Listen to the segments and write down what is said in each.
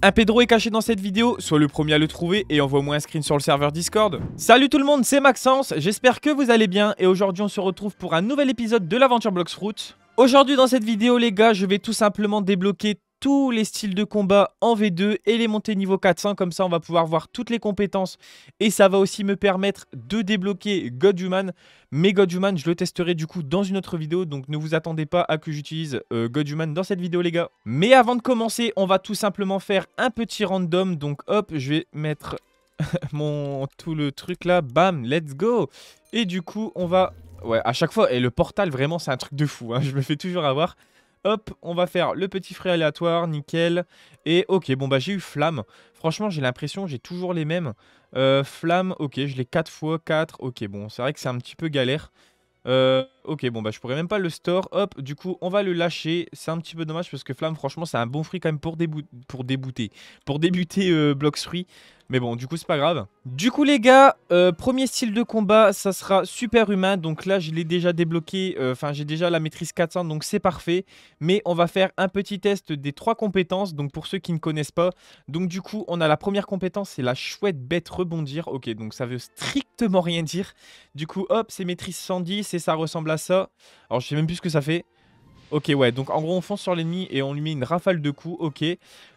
Un Pedro est caché dans cette vidéo, sois le premier à le trouver et envoie-moi un screen sur le serveur Discord. Salut tout le monde, c'est Maxence, j'espère que vous allez bien et aujourd'hui on se retrouve pour un nouvel épisode de l'aventure Blox Aujourd'hui dans cette vidéo les gars, je vais tout simplement débloquer tous les styles de combat en V2 et les montées niveau 400. Comme ça, on va pouvoir voir toutes les compétences. Et ça va aussi me permettre de débloquer Godhuman. Mais Godhuman, je le testerai du coup dans une autre vidéo. Donc ne vous attendez pas à que j'utilise euh, God Godhuman dans cette vidéo, les gars. Mais avant de commencer, on va tout simplement faire un petit random. Donc hop, je vais mettre mon tout le truc là. Bam, let's go. Et du coup, on va... Ouais, à chaque fois, et le portal, vraiment, c'est un truc de fou. Hein. Je me fais toujours avoir. Hop, on va faire le petit frais aléatoire, nickel. Et ok, bon bah j'ai eu flamme. Franchement, j'ai l'impression, j'ai toujours les mêmes. Euh, flamme, ok, je l'ai 4 fois 4. Ok, bon, c'est vrai que c'est un petit peu galère. Euh, ok, bon, bah je pourrais même pas le store. Hop, du coup, on va le lâcher. C'est un petit peu dommage parce que Flamme, franchement, c'est un bon fruit quand même pour, débouter. pour débuter. Pour euh, débuter Blox Fruit. Mais bon, du coup, c'est pas grave. Du coup, les gars, euh, premier style de combat, ça sera super humain. Donc là, je l'ai déjà débloqué. Euh, enfin, j'ai déjà la maîtrise 400, donc c'est parfait. Mais on va faire un petit test des trois compétences. Donc pour ceux qui ne connaissent pas. Donc du coup, on a la première compétence, c'est la chouette bête rebondir. Ok, donc ça veut strictement rien dire. Du coup, hop, c'est maîtrise 110 et ça ressemble à ça. Alors, je sais même plus ce que ça fait. Ok, ouais, donc en gros, on fonce sur l'ennemi et on lui met une rafale de coups, ok.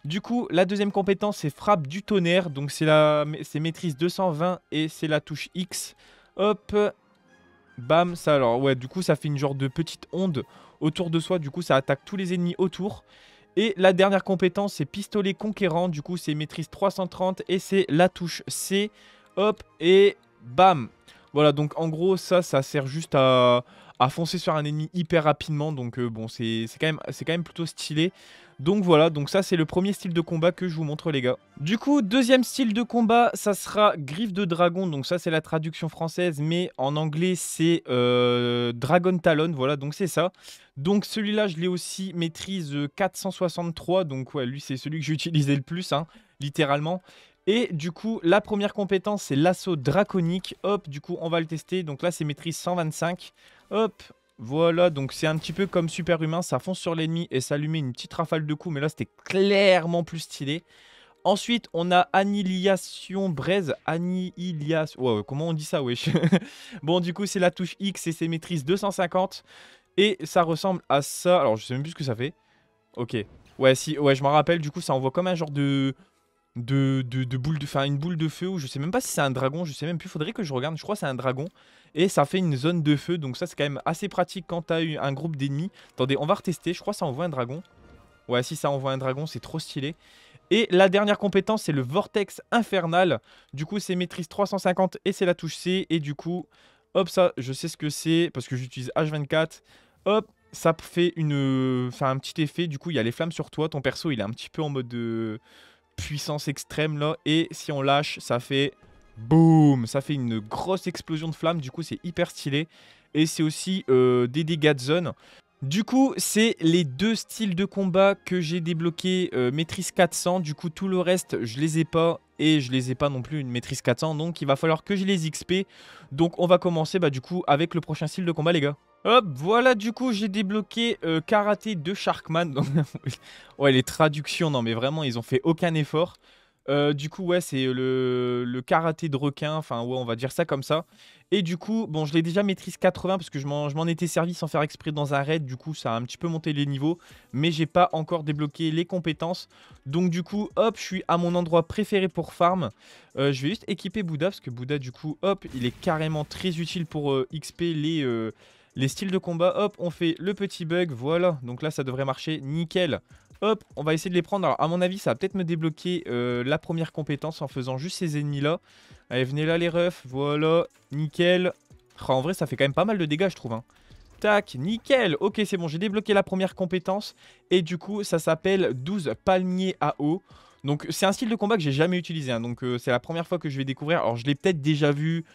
Du coup, la deuxième compétence, c'est frappe du tonnerre, donc c'est la... maîtrise 220 et c'est la touche X. Hop, bam, ça alors, ouais, du coup, ça fait une genre de petite onde autour de soi, du coup, ça attaque tous les ennemis autour. Et la dernière compétence, c'est pistolet conquérant, du coup, c'est maîtrise 330 et c'est la touche C. Hop, et bam. Voilà, donc en gros, ça, ça sert juste à à foncer sur un ennemi hyper rapidement. Donc euh, bon, c'est quand, même, quand même plutôt stylé. Donc voilà, donc ça c'est le premier style de combat que je vous montre les gars. Du coup, deuxième style de combat, ça sera Griffe de Dragon. Donc ça c'est la traduction française, mais en anglais c'est euh, Dragon Talon. Voilà, donc c'est ça. Donc celui-là, je l'ai aussi maîtrise 463. Euh, donc ouais, lui c'est celui que j'utilisais le plus, hein, littéralement. Et du coup, la première compétence, c'est l'assaut draconique. Hop, du coup, on va le tester. Donc là, c'est maîtrise 125. Hop, voilà. Donc c'est un petit peu comme superhumain. Ça fonce sur l'ennemi et ça lui une petite rafale de coups. Mais là, c'était clairement plus stylé. Ensuite, on a Annihilation Braise. Annihilation. Ouais, comment on dit ça, wesh Bon, du coup, c'est la touche X et c'est maîtrise 250. Et ça ressemble à ça. Alors, je sais même plus ce que ça fait. Ok. Ouais, si, ouais, je m'en rappelle. Du coup, ça envoie comme un genre de de, de, de boule de, enfin une boule de feu ou je sais même pas si c'est un dragon, je sais même plus, faudrait que je regarde, je crois c'est un dragon et ça fait une zone de feu donc ça c'est quand même assez pratique quand t'as eu un groupe d'ennemis. Attendez, on va retester, je crois ça envoie un dragon. Ouais, si ça envoie un dragon, c'est trop stylé. Et la dernière compétence, c'est le Vortex Infernal. Du coup, c'est maîtrise 350 et c'est la touche C. Et du coup, hop, ça, je sais ce que c'est parce que j'utilise H24. Hop, ça fait une, euh, un petit effet. Du coup, il y a les flammes sur toi. Ton perso, il est un petit peu en mode... De euh, puissance extrême là. Et si on lâche, ça fait boum, ça fait une grosse explosion de flammes. Du coup, c'est hyper stylé. Et c'est aussi euh, des dégâts de zone. Du coup, c'est les deux styles de combat que j'ai débloqué euh, maîtrise 400. Du coup, tout le reste, je les ai pas et je les ai pas non plus une maîtrise 400. Donc, il va falloir que je les XP. Donc, on va commencer bah, du coup avec le prochain style de combat, les gars. Hop, voilà, du coup, j'ai débloqué euh, Karaté de Sharkman. ouais, les traductions, non, mais vraiment, ils ont fait aucun effort. Euh, du coup, ouais, c'est le, karaté de requin, enfin, ouais, on va dire ça comme ça. Et du coup, bon, je l'ai déjà maîtrise 80 parce que je m'en étais servi sans faire exprès dans un raid, du coup, ça a un petit peu monté les niveaux, mais j'ai pas encore débloqué les compétences. Donc, du coup, hop, je suis à mon endroit préféré pour farm. Euh, je vais juste équiper Bouddha parce que Bouddha, du coup, hop, il est carrément très utile pour XP les les styles de combat, hop, on fait le petit bug, voilà. Donc là, ça devrait marcher nickel. Hop, on va essayer de les prendre. Alors, à mon avis, ça va peut-être me débloquer euh, la première compétence en faisant juste ces ennemis-là. Allez, venez là, les refs, voilà, nickel. Ah, en vrai, ça fait quand même pas mal de dégâts, je trouve. Hein. Tac, nickel Ok, c'est bon, j'ai débloqué la première compétence. Et du coup, ça s'appelle 12 palmiers à eau. Donc, c'est un style de combat que j'ai jamais utilisé. Hein. donc, euh, c'est la première fois que je vais découvrir. Alors, je l'ai peut-être déjà vu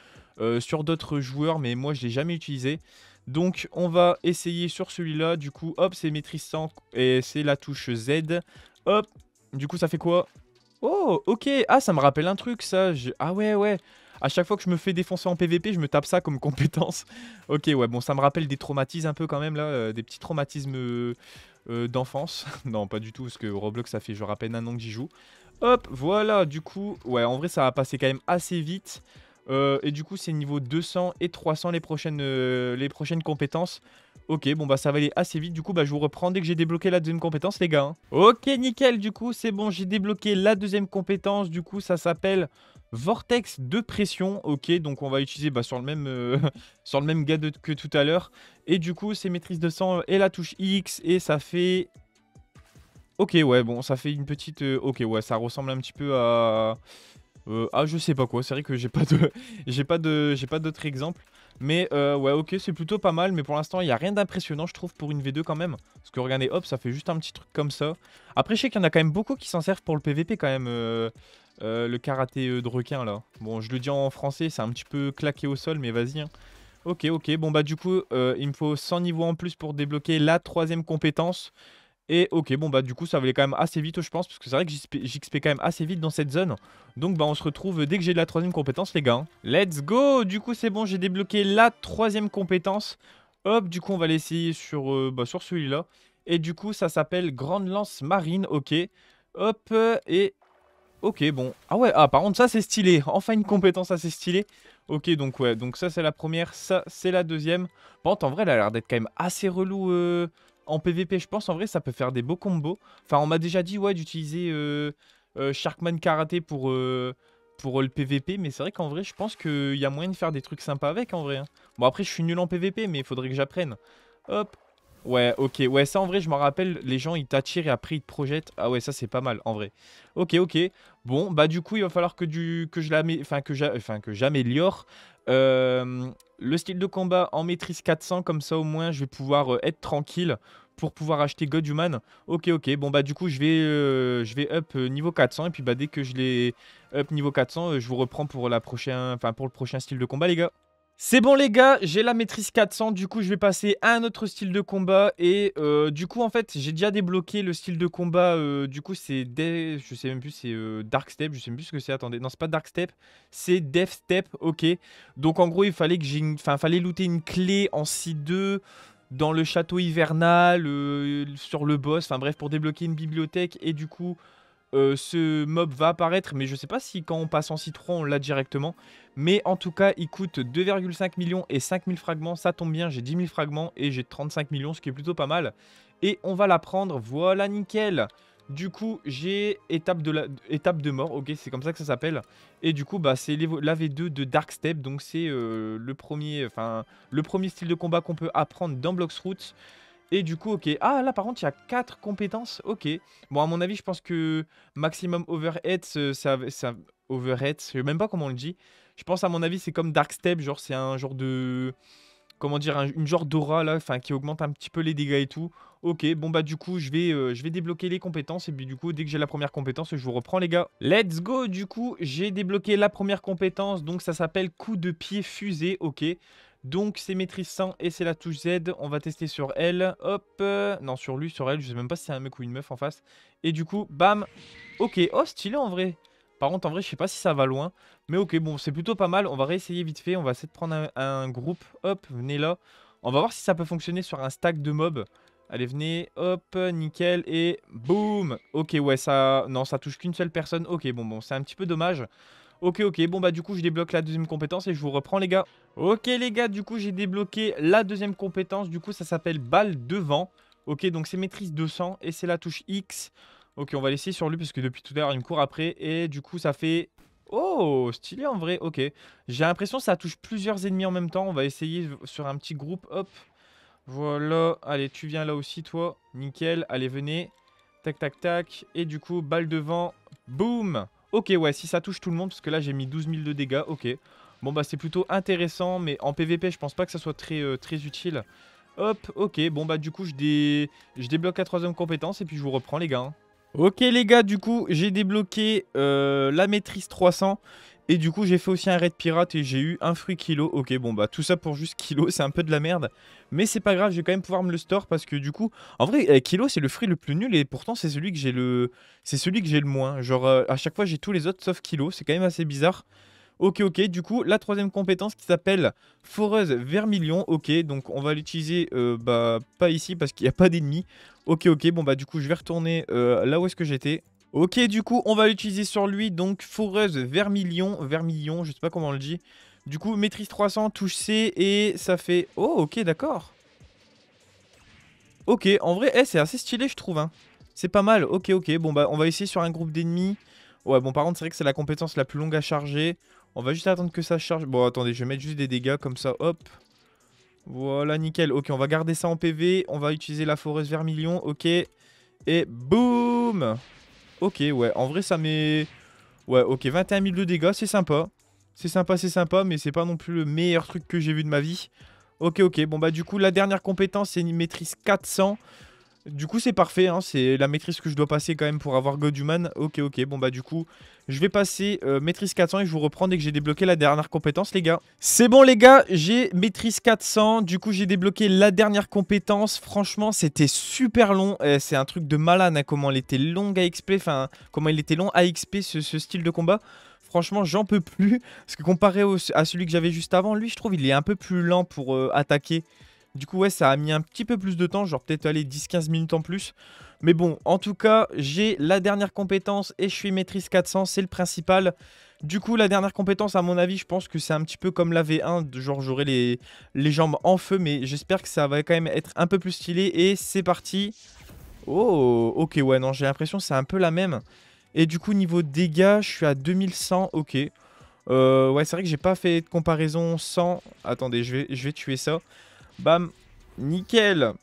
euh, sur d'autres joueurs, mais moi, je l'ai jamais utilisé. Donc on va essayer sur celui-là. Du coup, hop, c'est maîtrise et c'est la touche Z. Hop, du coup ça fait quoi Oh, ok. Ah, ça me rappelle un truc ça. Ah ouais, ouais. À chaque fois que je me fais défoncer en PVP, je me tape ça comme compétence. ok, ouais, bon, ça me rappelle des traumatismes un peu quand même, là. Euh, des petits traumatismes euh, euh, d'enfance. non, pas du tout, parce que Roblox, ça fait genre à peine un an que j'y joue. Hop, voilà, du coup, ouais, en vrai, ça va passer quand même assez vite. Euh, et du coup, c'est niveau 200 et 300 les prochaines, euh, les prochaines compétences. Ok, bon bah ça va aller assez vite. Du coup, bah je vous reprends dès que j'ai débloqué la deuxième compétence, les gars. Hein. Ok, nickel. Du coup, c'est bon, j'ai débloqué la deuxième compétence. Du coup, ça s'appelle Vortex de pression. Ok, donc on va utiliser bah, sur le même, euh, même gars que tout à l'heure. Et du coup, c'est maîtrise de sang et la touche X. Et ça fait Ok, ouais, bon, ça fait une petite... ok, ouais, ça ressemble un petit peu à... Euh, ah, je sais pas quoi. C'est vrai que j'ai pas de, j'ai pas de, j'ai pas d'autres exemples. Mais euh, ouais, ok, c'est plutôt pas mal. Mais pour l'instant, il y a rien d'impressionnant, je trouve, pour une V2 quand même. Parce que regardez, hop, ça fait juste un petit truc comme ça. Après, je sais qu'il y en a quand même beaucoup qui s'en servent pour le PVP quand même. Euh, le karaté de requin là. Bon, je le dis en français, c'est un petit peu claqué au sol, mais vas-y. Hein. Ok, ok. Bon, bah, du coup, il me faut 100 niveaux en plus pour débloquer la troisième compétence. Et ok, bon bah du coup ça va quand même assez vite je pense, parce que c'est vrai que j'XP quand même assez vite dans cette zone. Donc bah on se retrouve dès que j'ai de la troisième compétence les gars. Hein. Let's go Du coup c'est bon, j'ai débloqué la troisième compétence. Hop, du coup on va l'essayer sur, euh, bah, sur celui-là. Et du coup ça s'appelle Grande Lance Marine, ok. Hop, euh, et... Ok, bon. Ah ouais, ah par contre ça c'est stylé. Enfin une compétence assez stylée. Ok, donc ouais, donc ça c'est la première, ça c'est la deuxième. Bon en vrai elle a l'air d'être quand même assez relou... Euh, en PVP, je pense, en vrai, ça peut faire des beaux combos. Enfin, on m'a déjà dit, ouais, d'utiliser euh, euh, Sharkman Karaté pour, euh, pour le PVP. Mais c'est vrai qu'en vrai, je pense qu'il y a moyen de faire des trucs sympas avec, en vrai. Hein. Bon, après, je suis nul en PVP, mais il faudrait que j'apprenne. Hop. Ouais, ok. Ouais, ça, en vrai, je me rappelle, les gens, ils t'attirent et après, ils te projettent. Ah ouais, ça, c'est pas mal, en vrai. Ok, ok. Bon, bah du coup, il va falloir que, du, que je Enfin, que j'améliore euh, le style de combat en maîtrise 400, comme ça au moins je vais pouvoir euh, être tranquille pour pouvoir acheter God Human Ok, ok, bon bah du coup je vais, euh, je vais up niveau 400 et puis bah dès que je l'ai up niveau 400, je vous reprends pour, la prochaine, enfin, pour le prochain style de combat les gars. C'est bon les gars, j'ai la maîtrise 400, du coup je vais passer à un autre style de combat et euh, du coup en fait j'ai déjà débloqué le style de combat, euh, du coup c'est, je sais même plus, c'est euh, Dark Step, je sais même plus ce que c'est, attendez, non c'est pas Dark Step, c'est Death Step, ok. Donc en gros il fallait que j'ai enfin fallait looter une clé en c 2 dans le château hivernal, sur le boss, enfin bref pour débloquer une bibliothèque et du coup euh, ce mob va apparaître, mais je sais pas si quand on passe en citron, on l'a directement. Mais en tout cas, il coûte 2,5 millions et 5000 fragments. Ça tombe bien, j'ai 10 000 fragments et j'ai 35 millions, ce qui est plutôt pas mal. Et on va la prendre, voilà, nickel du coup, j'ai étape de, la, de mort, ok, c'est comme ça que ça s'appelle. Et du coup, bah, c'est la V2 de Darkstep donc c'est euh, le, premier, enfin, le premier style de combat qu'on peut apprendre dans Blocks et du coup, ok. Ah, là, par contre, il y a 4 compétences. Ok. Bon, à mon avis, je pense que maximum overhead, euh, ça, ça overhead, je sais même pas comment on le dit. Je pense, à mon avis, c'est comme Dark Step. Genre, c'est un genre de... Comment dire un, Une genre d'aura, là, enfin, qui augmente un petit peu les dégâts et tout. Ok, bon bah du coup, je vais, euh, je vais débloquer les compétences. Et puis du coup, dès que j'ai la première compétence, je vous reprends les gars. Let's go Du coup, j'ai débloqué la première compétence. Donc ça s'appelle coup de pied fusé. ok. Donc c'est maîtrise 100 et c'est la touche Z. On va tester sur elle. Hop. Euh, non, sur lui, sur elle. Je sais même pas si c'est un mec ou une meuf en face. Et du coup, bam. Ok. Oh, stylé en vrai. Par contre, en vrai, je sais pas si ça va loin. Mais ok, bon, c'est plutôt pas mal. On va réessayer vite fait. On va essayer de prendre un, groupe. Hop, venez là. On va voir si ça peut fonctionner sur un stack de mobs. Allez, venez. Hop, nickel. Et boum. Ok, ouais, ça... Non, ça touche qu'une seule personne. Ok, bon, bon, c'est un petit peu dommage. Ok, ok, bon bah du coup je débloque la deuxième compétence et je vous reprends les gars. Ok les gars, du coup j'ai débloqué la deuxième compétence, du coup ça s'appelle balle devant Ok, donc c'est maîtrise 200 et c'est la touche X. Ok, on va laisser sur lui parce que depuis tout à l'heure il me court après et du coup ça fait... Oh, stylé en vrai, ok. J'ai l'impression que ça touche plusieurs ennemis en même temps, on va essayer sur un petit groupe, hop. Voilà, allez tu viens là aussi toi, nickel, allez venez. Tac tac tac, et du coup balle devant boom boum Ok, ouais, si ça touche tout le monde, parce que là j'ai mis 12 000 de dégâts, ok. Bon bah c'est plutôt intéressant, mais en PVP je pense pas que ça soit très, euh, très utile. Hop, ok, bon bah du coup je, je débloque la troisième compétence et puis je vous reprends les gars. Hein. Ok les gars, du coup j'ai débloqué euh, la maîtrise 300 et du coup, j'ai fait aussi un raid pirate et j'ai eu un fruit kilo. Ok, bon bah tout ça pour juste kilo, c'est un peu de la merde. Mais c'est pas grave, je vais quand même pouvoir me le store parce que du coup, en vrai, eh, kilo c'est le fruit le plus nul et pourtant c'est celui que j'ai le, c'est celui que j'ai le moins. Genre euh, à chaque fois j'ai tous les autres sauf kilo, c'est quand même assez bizarre. Ok, ok, du coup, la troisième compétence qui s'appelle Foreuse Vermilion, ok, donc on va l'utiliser, euh, bah, pas ici parce qu'il n'y a pas d'ennemis. Ok, ok, bon bah du coup, je vais retourner euh, là où est-ce que j'étais, Ok, du coup, on va l'utiliser sur lui. Donc, foreuse vermilion. Vermilion, je sais pas comment on le dit. Du coup, maîtrise 300, touche C et ça fait... Oh, ok, d'accord. Ok, en vrai, eh, c'est assez stylé, je trouve. Hein. C'est pas mal. Ok, ok. Bon, bah, on va essayer sur un groupe d'ennemis. Ouais, bon, par contre, c'est vrai que c'est la compétence la plus longue à charger. On va juste attendre que ça charge. Bon, attendez, je vais mettre juste des dégâts comme ça. Hop. Voilà, nickel. Ok, on va garder ça en PV. On va utiliser la foreuse vermilion. Ok. Et boum Ok, ouais. En vrai, ça met... Ouais, ok. 21 000 de dégâts, c'est sympa. C'est sympa, c'est sympa, mais c'est pas non plus le meilleur truc que j'ai vu de ma vie. Ok, ok. Bon, bah du coup, la dernière compétence, c'est une maîtrise 400. Du coup, c'est parfait. Hein, c'est la maîtrise que je dois passer quand même pour avoir God Ok, ok. Bon, bah, du coup, je vais passer euh, maîtrise 400 et je vous reprends dès que j'ai débloqué la dernière compétence, les gars. C'est bon, les gars. J'ai maîtrise 400. Du coup, j'ai débloqué la dernière compétence. Franchement, c'était super long. Eh, c'est un truc de malade, hein, comment il était long à XP. Enfin, comment il était long à XP, ce, style de combat. Franchement, j'en peux plus. Parce que comparé à celui que j'avais juste avant, lui, je trouve, il est un peu plus lent pour euh, attaquer. Du coup, ouais, ça a mis un petit peu plus de temps, genre peut-être aller 10-15 minutes en plus. Mais bon, en tout cas, j'ai la dernière compétence et je suis maîtrise 400, c'est le principal. Du coup, la dernière compétence, à mon avis, je pense que c'est un petit peu comme la V1, genre j'aurai les, les jambes en feu, mais j'espère que ça va quand même être un peu plus stylé. Et c'est parti. Oh, ok, ouais, non, j'ai l'impression que c'est un peu la même. Et du coup, niveau dégâts, je suis à 2100, ok. Euh, ouais, c'est vrai que j'ai pas fait de comparaison sans... Attendez, je vais, je vais tuer ça. Bam. Nickel.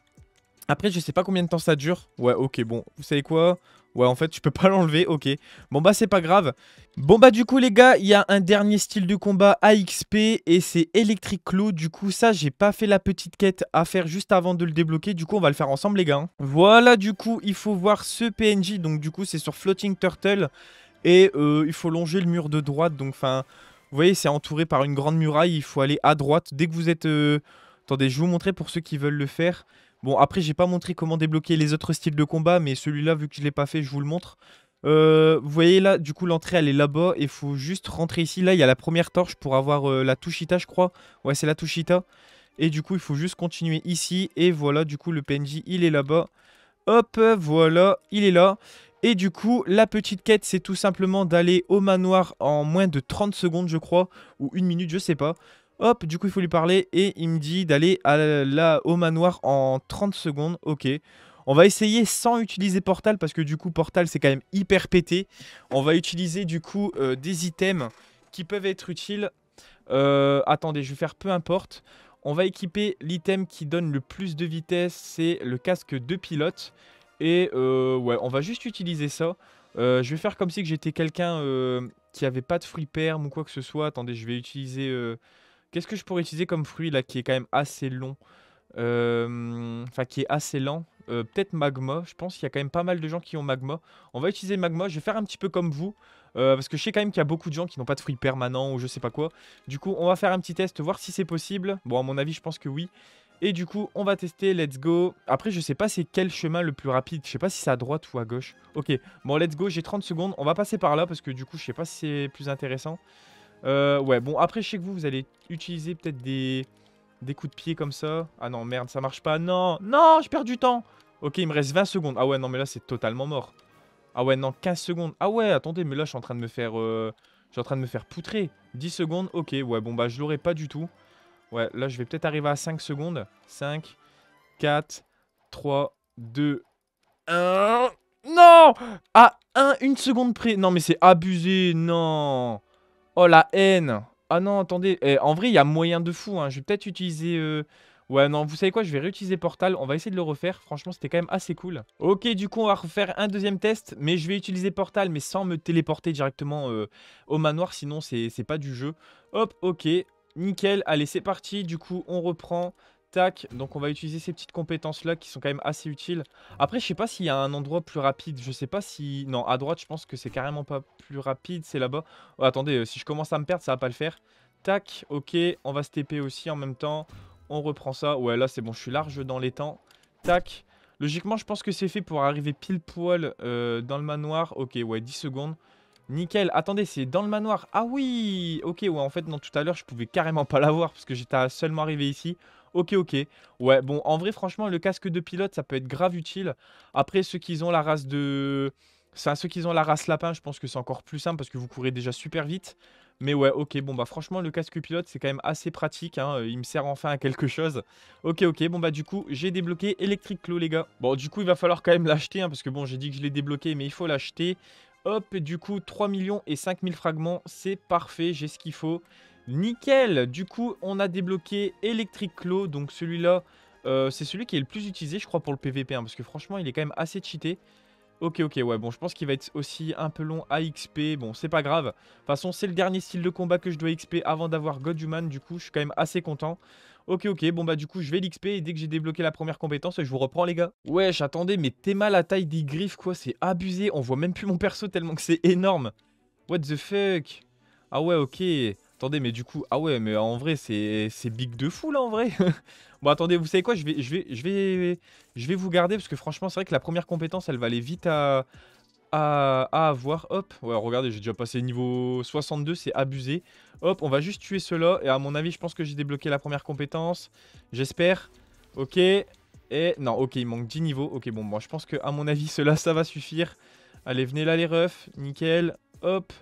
Après, je sais pas combien de temps ça dure. Ouais, ok, bon. Vous savez quoi Ouais, en fait, je peux pas l'enlever, ok. Bon, bah, c'est pas grave. Bon, bah, du coup, les gars, il y a un dernier style de combat AXP et c'est Electric Claw. Du coup, ça, j'ai pas fait la petite quête à faire juste avant de le débloquer. Du coup, on va le faire ensemble, les gars. Hein. Voilà, du coup, il faut voir ce PNJ. Donc, du coup, c'est sur Floating Turtle et euh, il faut longer le mur de droite. Donc, enfin, vous voyez, c'est entouré par une grande muraille. Il faut aller à droite. Dès que vous êtes... Euh, Attendez, je vais vous montrer pour ceux qui veulent le faire. Bon, après, j'ai pas montré comment débloquer les autres styles de combat, mais celui-là, vu que je l'ai pas fait, je vous le montre. Euh, vous voyez là, du coup, l'entrée, elle est là-bas. Il faut juste rentrer ici. Là, il y a la première torche pour avoir euh, la Tushita, je crois. Ouais, c'est la Tushita. Et du coup, il faut juste continuer ici. Et voilà, du coup, le PNJ, il est là-bas. Hop, voilà, il est là. Et du coup, la petite quête, c'est tout simplement d'aller au manoir en moins de 30 secondes, je crois. Ou une minute, je sais pas. Hop, du coup, il faut lui parler et il me dit d'aller au manoir en 30 secondes. Ok. On va essayer sans utiliser Portal parce que du coup, Portal, c'est quand même hyper pété. On va utiliser du coup euh, des items qui peuvent être utiles. Euh, attendez, je vais faire peu importe. On va équiper l'item qui donne le plus de vitesse, c'est le casque de pilote. Et euh, ouais, on va juste utiliser ça. je vais faire comme si j'étais quelqu'un qui avait pas de free perm ou quoi que ce soit. Attendez, je vais utiliser Qu'est-ce que je pourrais utiliser comme fruit là qui est quand même assez long euh, Enfin, qui est assez lent. Euh, peut-être magma. Je pense qu'il y a quand même pas mal de gens qui ont magma. On va utiliser magma. Je vais faire un petit peu comme vous. Euh, parce que je sais quand même qu'il y a beaucoup de gens qui n'ont pas de fruits permanent ou je sais pas quoi. Du coup, on va faire un petit test, voir si c'est possible. Bon, à mon avis, je pense que oui. Et du coup, on va tester, let's go. Après, je sais pas c'est quel chemin le plus rapide. Je sais pas si c'est à droite ou à gauche. Ok, bon, let's go, j'ai 30 secondes. On va passer par là parce que du coup, je sais pas si c'est plus intéressant. Euh, ouais, bon, après, je sais que vous, vous allez utiliser peut-être des... des coups de pied comme ça. Ah non, merde, ça marche pas. Non, non, je perds du temps. Ok, il me reste 20 secondes. Ah ouais, non, mais là, c'est totalement mort. Ah ouais, non, 15 secondes. Ah ouais, attendez, mais là, je suis en train de me faire... Euh, je suis en train de me faire poutrer. 10 secondes, ok. Ouais, bon, bah, je l'aurai pas du tout. Ouais, là, je vais peut-être arriver à 5 secondes. 5, 4, 3, 2, 1... Non À 1, ah, une seconde près. Non, mais c'est abusé, non Oh, la haine. Ah non, attendez. Eh, en vrai, il y a moyen de fou. Hein. Je vais peut-être utiliser... Euh, ouais, non, vous savez quoi, je vais réutiliser Portal, on va essayer de le refaire, franchement c'était quand même assez cool. Ok, du coup on va refaire un deuxième test, mais je vais utiliser Portal, mais sans me téléporter directement euh, au manoir, sinon c'est pas du jeu. Hop, ok, nickel, allez c'est parti, du coup on reprend, Tac, donc on va utiliser ces petites compétences-là qui sont quand même assez utiles. Après, je sais pas s'il y a un endroit plus rapide. Je sais pas si... Non, à droite, je pense que c'est carrément pas plus rapide. C'est là-bas. Oh, attendez, euh, si je commence à me perdre, ça va pas le faire. Tac, ok, on va se TP aussi en même temps. On reprend ça. Ouais, là, c'est bon, je suis large dans les temps. Tac. Logiquement, je pense que c'est fait pour arriver pile poil euh, dans le manoir. Ok, ouais, 10 secondes. Nickel. Attendez, c'est dans le manoir. Ah oui Ok, ouais, en fait, non, tout à l'heure, je pouvais carrément pas l'avoir parce que j'étais seulement arrivé ici. Ok, ok. Ouais, bon, en vrai, franchement, le casque de pilote, ça peut être grave utile. Après, ceux qui ont la race de... Enfin, ceux qui ont la race lapin, je pense que c'est encore plus simple parce que vous courez déjà super vite. Mais ouais, ok, bon, bah franchement, le casque pilote, c'est quand même assez pratique. Hein. Il me sert enfin à quelque chose. Ok, ok, bon, bah du coup, j'ai débloqué Electric Claw, les gars. Bon, du coup, il va falloir quand même l'acheter hein, parce que bon, j'ai dit que je l'ai débloqué, mais il faut l'acheter. Hop, du coup, 3 millions et 5000 fragments, c'est parfait, j'ai ce qu'il faut. Nickel Du coup, on a débloqué Electric Claw, donc celui-là, euh, c'est celui qui est le plus utilisé, je crois, pour le PVP, hein, parce que franchement, il est quand même assez cheaté. Ok, ok, ouais, bon, je pense qu'il va être aussi un peu long à XP, bon, c'est pas grave. De toute façon, c'est le dernier style de combat que je dois XP avant d'avoir God Human, du coup, je suis quand même assez content. Ok, ok, bon bah du coup je vais l'XP et dès que j'ai débloqué la première compétence, je vous reprends les gars. Wesh, attendez, mais t'es mal à taille des griffes quoi, c'est abusé, on voit même plus mon perso tellement que c'est énorme. What the fuck Ah ouais, ok. Attendez, mais du coup, ah ouais, mais en vrai, c'est big de fou là en vrai. bon, attendez, vous savez quoi je vais, je, vais, je, vais, je vais vous garder parce que franchement, c'est vrai que la première compétence, elle va aller vite à, à, avoir. Hop, ouais, regardez, j'ai déjà passé niveau 62, c'est abusé. Hop, on va juste tuer cela Et à mon avis, je pense que j'ai débloqué la première compétence. J'espère. Ok. Et non, ok, il manque 10 niveaux. Ok, bon, bon, je pense que à mon avis, cela, ça va suffire. Allez, venez là, les refs. Nickel. Hop.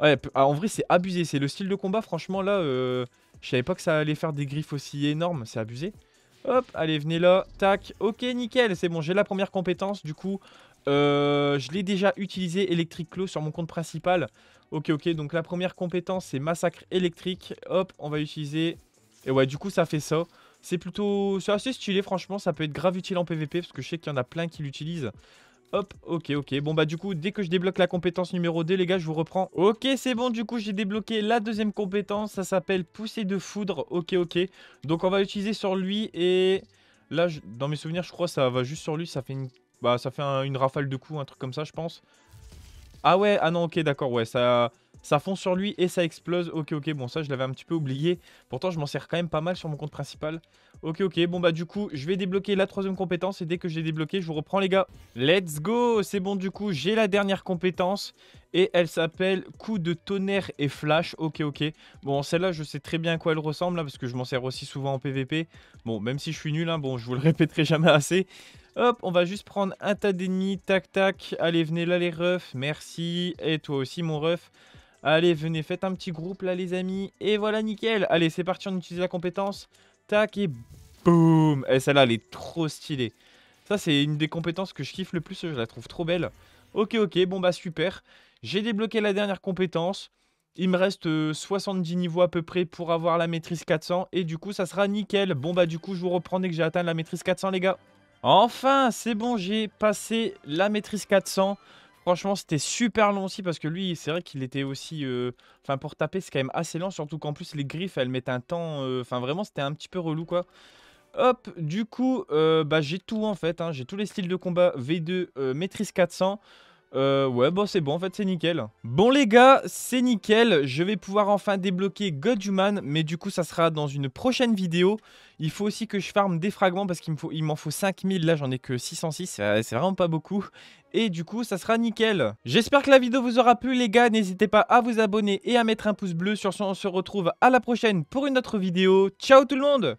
Ouais, ah, en vrai, c'est abusé. C'est le style de combat, franchement, là, euh, je savais pas que ça allait faire des griffes aussi énormes. C'est abusé. Hop, allez, venez là. Tac. Ok, nickel. C'est bon, j'ai la première compétence. Du coup, euh, je l'ai déjà utilisé, Electric Claw, sur mon compte principal. Ok, ok. Donc, la première compétence, c'est Massacre électrique. Hop, on va utiliser... Et ouais, du coup, ça fait ça. C'est plutôt... C'est assez stylé, franchement. Ça peut être grave utile en PvP, parce que je sais qu'il y en a plein qui l'utilisent. Hop, ok, ok. Bon, bah du coup, dès que je débloque la compétence numéro 2, les gars, je vous reprends. Ok, c'est bon, du coup, j'ai débloqué la deuxième compétence. Ça s'appelle pousser de foudre. Ok, ok. Donc, on va l'utiliser sur lui et... Là, dans mes souvenirs, je crois ça va juste sur lui. Ça fait une, bah, ça fait une rafale de coups, un truc comme ça, je pense. Ah ouais, ah non, ok, d'accord, ouais, ça ça fond sur lui et ça explose. Ok, ok, bon, ça, je l'avais un petit peu oublié. Pourtant, je m'en sers quand même pas mal sur mon compte principal. Ok, ok, bon, bah, du coup, je vais débloquer la troisième compétence et dès que je l'ai débloquée, je vous reprends, les gars. Let's go C'est bon, du coup, j'ai la dernière compétence et elle s'appelle coup de tonnerre et flash. Ok, ok. Bon, celle-là, je sais très bien à quoi elle ressemble, hein, parce que je m'en sers aussi souvent en PVP. Bon, même si je suis nul, hein, bon, je vous le répéterai jamais assez. Hop, on va juste prendre un tas d'ennemis, tac, tac. Allez, venez là, les refs, merci. Et toi aussi, mon ref. Allez, venez, faites un petit groupe là, les amis. Et voilà, nickel. Allez, c'est parti, on utilise la compétence. Tac et boum. Et eh, celle-là, elle est trop stylée. Ça, c'est une des compétences que je kiffe le plus. Je la trouve trop belle. Ok, ok, bon bah super. J'ai débloqué la dernière compétence. Il me reste 70 euh, niveaux à peu près pour avoir la maîtrise 400. Et du coup, ça sera nickel. Bon bah du coup, je vous reprends dès que j'ai atteint la maîtrise 400, les gars. Enfin, c'est bon, j'ai passé la maîtrise 400. Franchement, c'était super long aussi parce que lui, c'est vrai qu'il était aussi. Euh, enfin, pour taper, c'est quand même assez lent. Surtout qu'en plus, les griffes, elles mettent un temps. Euh, enfin, vraiment, c'était un petit peu relou quoi. Hop, du coup, euh, bah, j'ai tout en fait. Hein. J'ai tous les styles de combat V2, maîtrise 400. Euh, ouais, bon, c'est bon, en fait, c'est nickel. Bon, les gars, c'est nickel. Je vais pouvoir enfin débloquer God mais du coup, ça sera dans une prochaine vidéo. Il faut aussi que je farme des fragments parce qu'il m'en faut, faut 5000. Là, j'en ai que 606. Euh, c'est vraiment pas beaucoup. Et du coup, ça sera nickel. J'espère que la vidéo vous aura plu, les gars. N'hésitez pas à vous abonner et à mettre un pouce bleu. Sur ce, on se retrouve à la prochaine pour une autre vidéo. Ciao tout le monde